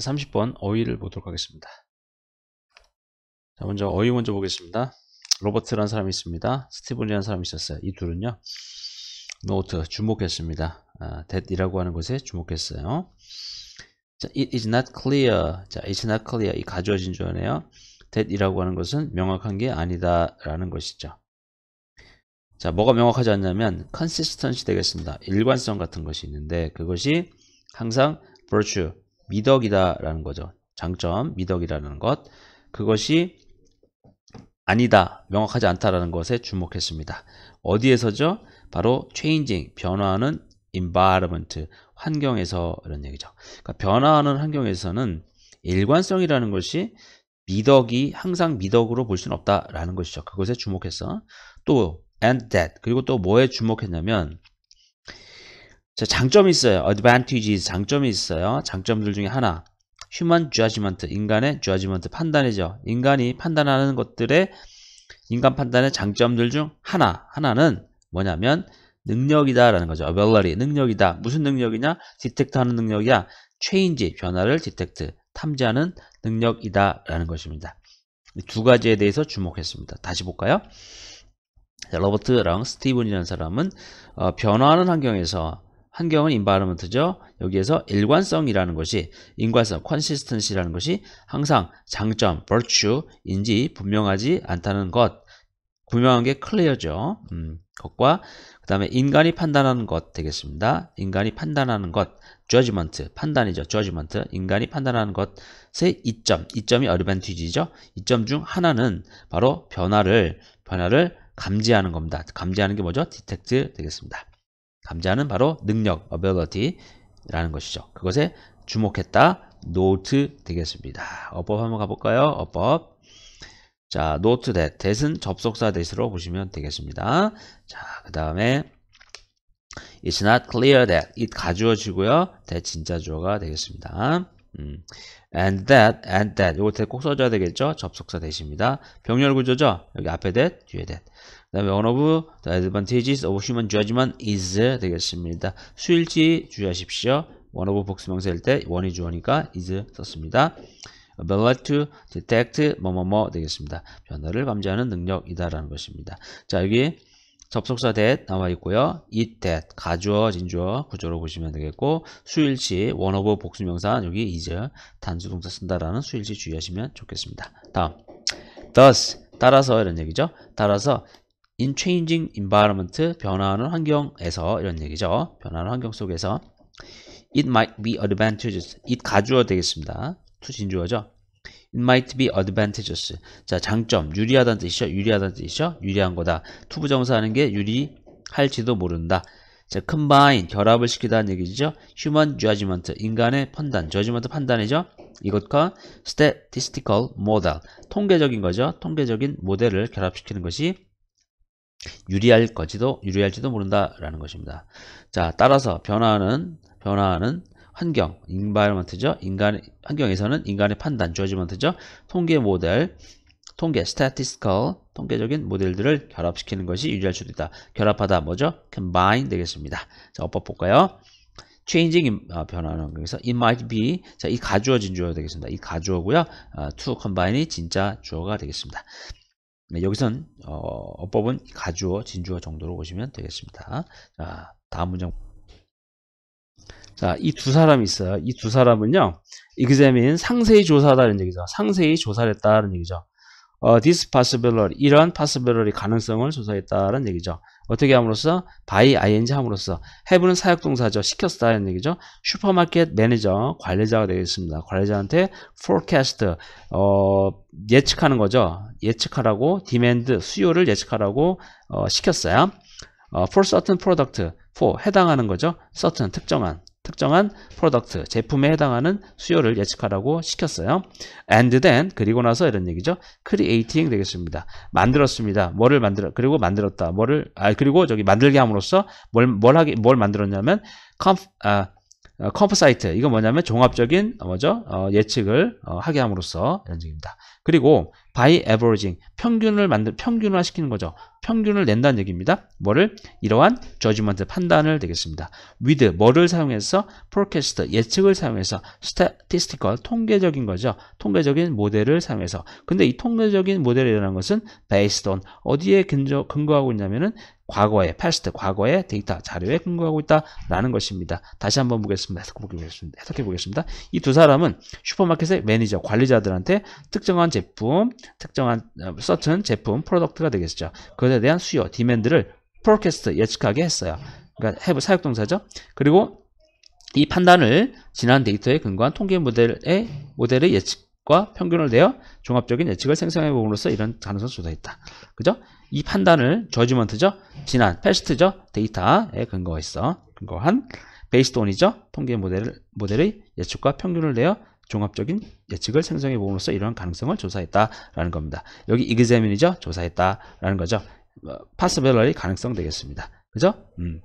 30번 어휘를 보도록 하겠습니다. 자, 먼저 어휘 먼저 보겠습니다. 로버트라는 사람이 있습니다. 스티븐이라는 사람이 있었어요. 이 둘은요. 노트 주목했습니다. 아, t h 이라고 하는 것에 주목했어요. 자, it is not clear. 자, it's not clear. 이 가져진 주언에요 t h 이라고 하는 것은 명확한 게 아니다라는 것이죠. 자, 뭐가 명확하지 않냐면 consistency 되겠습니다. 일관성 같은 것이 있는데 그것이 항상 virtue 미덕이다라는 거죠. 장점, 미덕이라는 것. 그것이 아니다, 명확하지 않다라는 것에 주목했습니다. 어디에서죠? 바로 changing, 변화하는 environment, 환경에서 이런 얘기죠. 그러니까 변화하는 환경에서는 일관성이라는 것이 미덕이 항상 미덕으로 볼 수는 없다라는 것이죠. 그것에 주목했어. 또 and that 그리고 또 뭐에 주목했냐면 자, 장점이 있어요. advantages 장점이 있어요. 장점들 중에 하나. human judgment 인간의 judgment 판단이죠. 인간이 판단하는 것들의 인간 판단의 장점들 중 하나. 하나는 뭐냐면 능력이다라는 거죠. ability 능력이다. 무슨 능력이냐? 디텍트하는 능력이야. change 변화를 디텍트 탐지하는 능력이다라는 것입니다. 두 가지에 대해서 주목했습니다. 다시 볼까요? 자, 로버트랑 스티븐이라는 사람은 어, 변화하는 환경에서 환경은 인바이러먼트죠. 여기에서 일관성이라는 것이 인과성, 컨시스턴시라는 것이 항상 장점, virtue인지 분명하지 않다는 것 분명한 게 클리어죠. 음, 것과 그 다음에 인간이 판단하는 것 되겠습니다. 인간이 판단하는 것 judgment, 판단이죠. judgment, 인간이 판단하는 것의 이점, 이점이 어드밴티지죠. 이점 중 하나는 바로 변화를 변화를 감지하는 겁니다. 감지하는 게 뭐죠? detect 되겠습니다. 감자는 바로 능력, ability라는 것이죠. 그것에 주목했다, note 되겠습니다. 어법 한번 가볼까요? 어법. 자, note that. that은 접속사 that으로 보시면 되겠습니다. 자, 그 다음에 It's not clear that. it 가주어지고요. that 진짜 주어가 되겠습니다. 음. and that, and that. 요거 that 꼭 써줘야 되겠죠? 접속사 대입니다 병렬 구조죠? 여기 앞에 that, 뒤에 that. 다음에 one of the advantages of human judgment is 되겠습니다. 수일지 주의하십시오. one of 복수명사일 때 o n e 이 주어니까 is 썼습니다. ability to detect 뭐뭐뭐 뭐 뭐 되겠습니다. 변화를 감지하는 능력이다라는 것입니다. 자 여기 접속사 that 나와 있고요. it that 가주어 진주어 구조로 보시면 되겠고 수일치 one of 복수명사 여기 is 단수동사 쓴다라는 수일치 주의하시면 좋겠습니다. 다음 thus 따라서 이런 얘기죠. 따라서 in changing environment 변화하는 환경에서 이런 얘기죠. 변화하는 환경 속에서 it might be advantageous it 가주어 되겠습니다. to 진주어죠. it might be advantageous 자 장점 유리하다는 뜻이죠. 유리하다는 뜻이죠. 유리한 거다. to 부정사하는 게 유리할지도 모른다. 자, combine 결합을 시키다는 얘기죠. human judgment 인간의 판단, judgment 판단이죠. 이것과 statistical model 통계적인 거죠. 통계적인 모델을 결합시키는 것이 유리할 거지도 유리할지도 모른다라는 것입니다. 자, 따라서 변화는 변화는 환경, 인바이러먼트죠. 인간 환경에서는 인간의 판단, 저지먼트죠. 통계 모델, 통계, statistical, 통계적인 모델들을 결합시키는 것이 유리할 수도 있다. 결합하다 뭐죠? combine 되겠습니다. 자, 엎어 볼까요? changing 아, 변화는 여기서 it might be 자, 이 가주어 진주어 되겠습니다. 이 가주어고요. 아, to combine이 진짜 주어가 되겠습니다. 네, 여기선 어, 어법은 가주어, 진주어 정도로 보시면 되겠습니다. 자, 다음 문장. 자, 이 두 사람이 있어요. 이 두 사람은요. 이그자민 상세히 조사하다는 얘기죠. 상세히 조사를 했다는 얘기죠. 어, this possibility 이런 possibility 가능성을 조사했다라는 얘기죠. 어떻게 함으로써 by ing 함으로써 have는 사역동사죠. 시켰다는 얘기죠. 슈퍼마켓 매니저 관리자가 되겠습니다. 관리자한테 forecast 어, 예측하는 거죠. 예측하라고 demand 수요를 예측하라고 어, 시켰어요. 어, for certain product for 해당하는 거죠. certain 특정한 특정한 프로덕트, 제품에 해당하는 수요를 예측하라고 시켰어요. and then 그리고 나서 이런 얘기죠. creating 되겠습니다. 만들었습니다. 뭐를 만들어 그리고 만들었다. 뭐를 아 그리고 저기 만들게 함으로써 뭘뭘 하게 뭘 만들었냐면 컴, 아, 어, 컴프사이트 이건 뭐냐면 종합적인 어, 뭐죠 어, 예측을 어, 하게 함으로써 연런입니다 그리고 바이 에 v 리징 평균을 만들 평균화 시키는 거죠. 평균을 낸다는 얘기입니다. 뭐를 이러한 저지먼트 판단을 되겠습니다. 위드 뭐를 사용해서 f o r e c 예측을 사용해서 스타티스티 s 통계적인 거죠. 통계적인 모델을 사용해서 근데 이 통계적인 모델이라는 것은 베이스 e 어디에 근저, 근거하고 있냐면은 과거에 p 스 s 과거의 데이터 자료에 근거하고 있다라는 것입니다. 다시 한번 보겠습니다. 해석해 보겠습니다. 이 두 사람은 슈퍼마켓의 매니저 관리자들한테 특정한 제품, 특정한 서튼 어, 제품 프로덕트가 되겠죠. 그것에 대한 수요, 디맨드를 프로캐스트 예측하게 했어요. 그러니까 해부 사역동사죠. 그리고 이 판단을 지난 데이터에 근거한 통계 모델의 모델의 예측과 평균을 내어 종합적인 예측을 생성해 보므로써 이런 가능성을 조사했다. 그죠? 이 판단을 저지먼트죠 지난 패스트죠 데이터에 근거가있어 근거한 베이스드 이죠 통계 모델, 모델의 예측과 평균을 내어 종합적인 예측을 생성해 보으로써 이러한 가능성을 조사했다라는 겁니다. 여기 이그제민이죠 조사했다라는 거죠. 파스벨러의 어, 가능성 되겠습니다. 그죠? 음.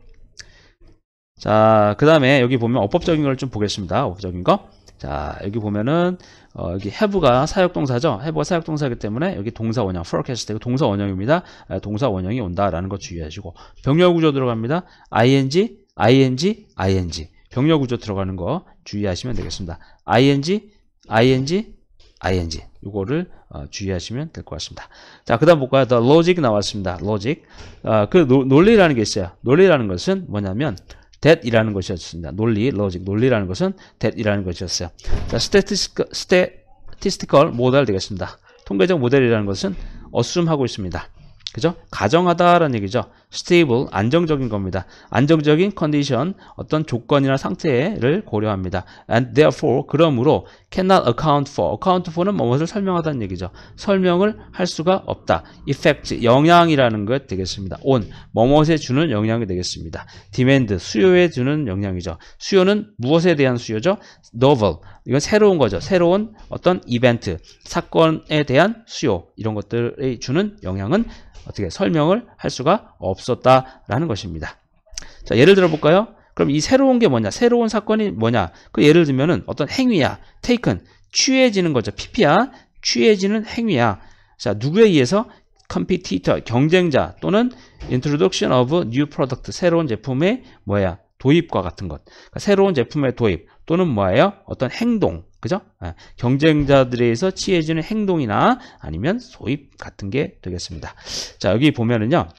자, 그 다음에 여기 보면 어법적인 걸 좀 보겠습니다. 어법적인 거. 자 여기 보면은 어, 여기 have가 사역동사죠 have가 사역동사이기 때문에 여기 동사원형 forecast 동사원형입니다 아, 동사원형이 온다라는 거 주의하시고 병렬구조 들어갑니다 ing ing ing 병렬구조 들어가는 거 주의하시면 되겠습니다 ing ing ing 이거를 어, 주의하시면 될 것 같습니다. 자, 그 다음 볼까요? The logic 나왔습니다. logic. 어, 그 노, 논리라는 게 있어요. 논리라는 것은 뭐냐면 that이라는 것이었습니다. 논리, logic, 논리라는 것은 that이라는 것이었어요. 자, statistical, statistical model 되겠습니다. 통계적 모델이라는 것은 assume하고 있습니다. 그죠? 가정하다라는 얘기죠. stable 안정적인 겁니다. 안정적인 컨디션 어떤 조건이나 상태를 고려합니다. and therefore 그러므로 cannot account for account for는 무엇을 설명하다는 얘기죠. 설명을 할 수가 없다. effect 영향이라는 것 되겠습니다. on 무엇에 주는 영향이 되겠습니다. demand 수요에 주는 영향이죠. 수요는 무엇에 대한 수요죠? novel 이건 새로운 거죠. 새로운 어떤 이벤트 사건에 대한 수요 이런 것들이 주는 영향은 어떻게 설명을 할 수가 없 없었다라는 것입니다. 자, 예를 들어 볼까요? 그럼 이 새로운 게 뭐냐? 새로운 사건이 뭐냐? 그 예를 들면은 어떤 행위야, taken, 취해지는 거죠. PP야, 취해지는 행위야. 자, 누구에 의해서 컴피티터, 경쟁자 또는 introduction of new product, 새로운 제품의 뭐야? 도입과 같은 것. 그러니까 새로운 제품의 도입 또는 뭐예요? 어떤 행동, 그죠? 아, 경쟁자들에 의해서 취해지는 행동이나 아니면 소입 같은 게 되겠습니다. 자, 여기 보면은요.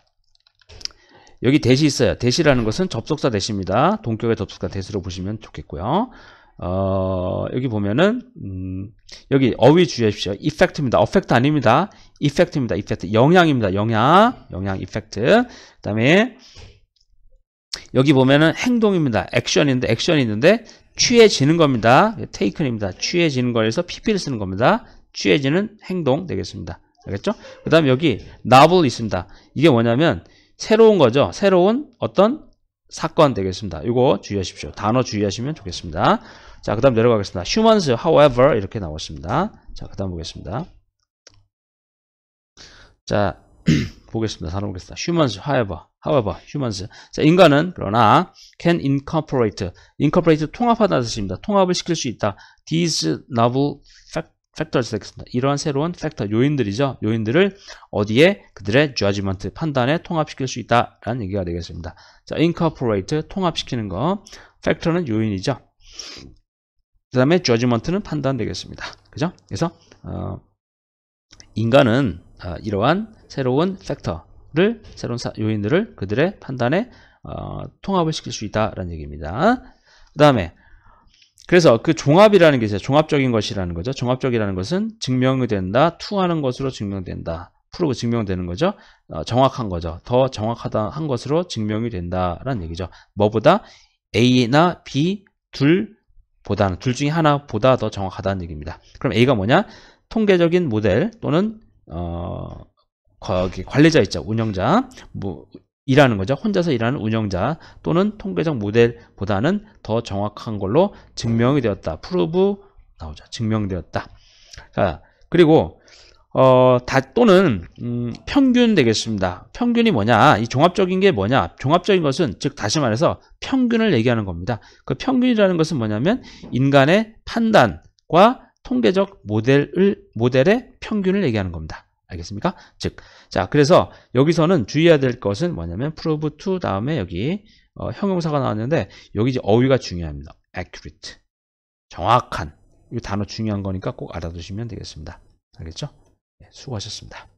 여기 대시 있어요. 대시라는 것은 접속사 대시입니다. 동격의 접속사 대시로 보시면 좋겠고요. 어, 여기 보면은 음, 여기 어휘 주의하십시오. 이펙트입니다. 어펙트 아닙니다. 이펙트입니다. 이펙트 영향입니다. 영향, 영향 이펙트. 그다음에 여기 보면은 행동입니다. 액션인데 액션이 있는데 취해지는 겁니다. 테이큰입니다. 취해지는 거에서 PP를 쓰는 겁니다. 취해지는 행동 되겠습니다. 알겠죠? 그 다음 에 여기 나 o 있습니다. 이게 뭐냐면 새로운 거죠. 새로운 어떤 사건 되겠습니다. 이거 주의하십시오. 단어 주의하시면 좋겠습니다. 자, 그 다음 내려가겠습니다. humans, however, 이렇게 나왔습니다. 자, 그 다음 보겠습니다. 자, 보겠습니다. 단어 보겠습니다. humans, however, however, humans. 자, 인간은 그러나 can incorporate, incorporate 통합하다는 뜻입니다. 통합을 시킬 수 있다. these novel fact 팩터를 선택했습니다. 이러한 새로운 팩터, 요인들이죠. 요인들을 어디에 그들의 judgment, 판단에 통합시킬 수 있다라는 얘기가 되겠습니다. 자, incorporate, 통합시키는 거. 팩터는 요인이죠. 그 다음에 judgment는 판단 되겠습니다. 그죠? 그래서 어, 인간은 어, 이러한 새로운 팩터를, 새로운 사, 요인들을 그들의 판단에 어, 통합을 시킬 수 있다라는 얘기입니다. 그 다음에 그래서 그 종합이라는 게 있어요. 종합적인 것이라는 거죠. 종합적이라는 것은 증명이 된다, 투하는 것으로 증명된다. 프로브 증명되는 거죠. 어, 정확한 거죠. 더 정확하다 한 것으로 증명이 된다라는 얘기죠. 뭐보다 A나 B 둘 보다는 둘 중에 하나보다 더 정확하다는 얘기입니다. 그럼 A가 뭐냐? 통계적인 모델 또는 어, 거기 관리자 있죠 운영자 뭐 일하는 거죠. 혼자서 일하는 운영자 또는 통계적 모델보다는 더 정확한 걸로 증명이 되었다. 프로브 나오죠. 증명되었다. 자, 그리고 어, 다 또는 음, 평균 되겠습니다. 평균이 뭐냐? 이 종합적인 게 뭐냐? 종합적인 것은 즉 다시 말해서 평균을 얘기하는 겁니다. 그 평균이라는 것은 뭐냐면 인간의 판단과 통계적 모델을 모델의 평균을 얘기하는 겁니다. 알겠습니까? 즉, 자 그래서 여기서는 주의해야 될 것은 뭐냐면 prove to 다음에 여기 어, 형용사가 나왔는데 여기 이제 어휘가 중요합니다. accurate 정확한 이 단어 중요한 거니까 꼭 알아두시면 되겠습니다. 알겠죠? 네, 수고하셨습니다.